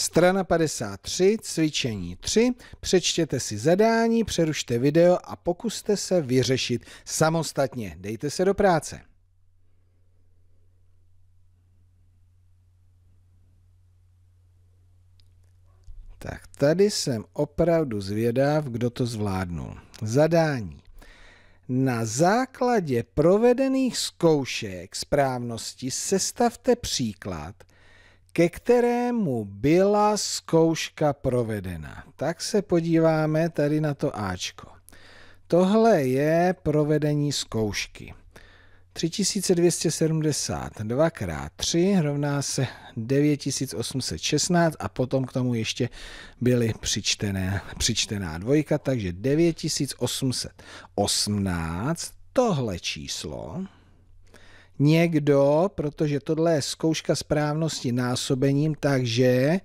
Strana 53, cvičení 3, přečtěte si zadání, přerušte video a pokuste se vyřešit samostatně. Dejte se do práce. Tak tady jsem opravdu zvědav, kdo to zvládnul. Zadání. Na základě provedených zkoušek správnosti sestavte příklad, ke kterému byla zkouška provedena. Tak se podíváme tady na to Ačko. Tohle je provedení zkoušky. 3272 x 3 rovná se 9816 a potom k tomu ještě byly přičtené, přičtená dvojka, takže 9818. Tohle číslo někdo, protože tohle je zkouška správnosti násobením, takže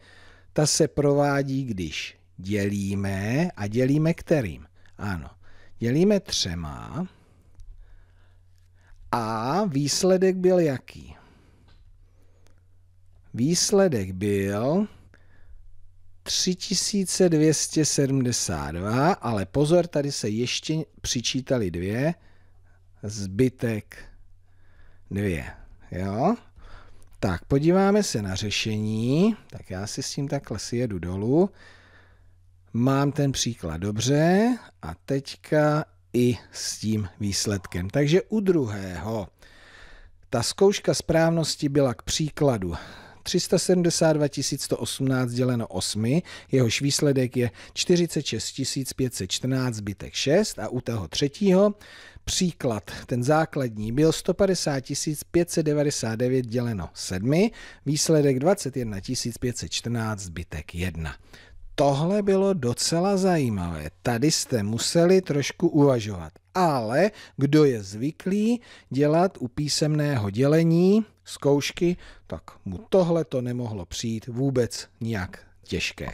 ta se provádí, když dělíme a dělíme kterým? Ano, dělíme třema a výsledek byl jaký? Výsledek byl 3272, ale pozor, tady se ještě přičítali dvě, zbytek dvě. Jo? Tak, podíváme se na řešení. Tak já si s tím takhle si jedu dolů. Mám ten příklad dobře a teďka i s tím výsledkem. Takže u druhého ta zkouška správnosti byla k příkladu 372 118 děleno 8, jehož výsledek je 46 514 zbytek 6 a u toho třetího příklad, ten základní, byl 150 599 děleno 7, výsledek 21 514 zbytek 1. Tohle bylo docela zajímavé. Tady jste museli trošku uvažovat. Ale kdo je zvyklý dělat u písemného dělení, zkoušky, tak mu tohle to nemohlo přijít vůbec nijak těžké.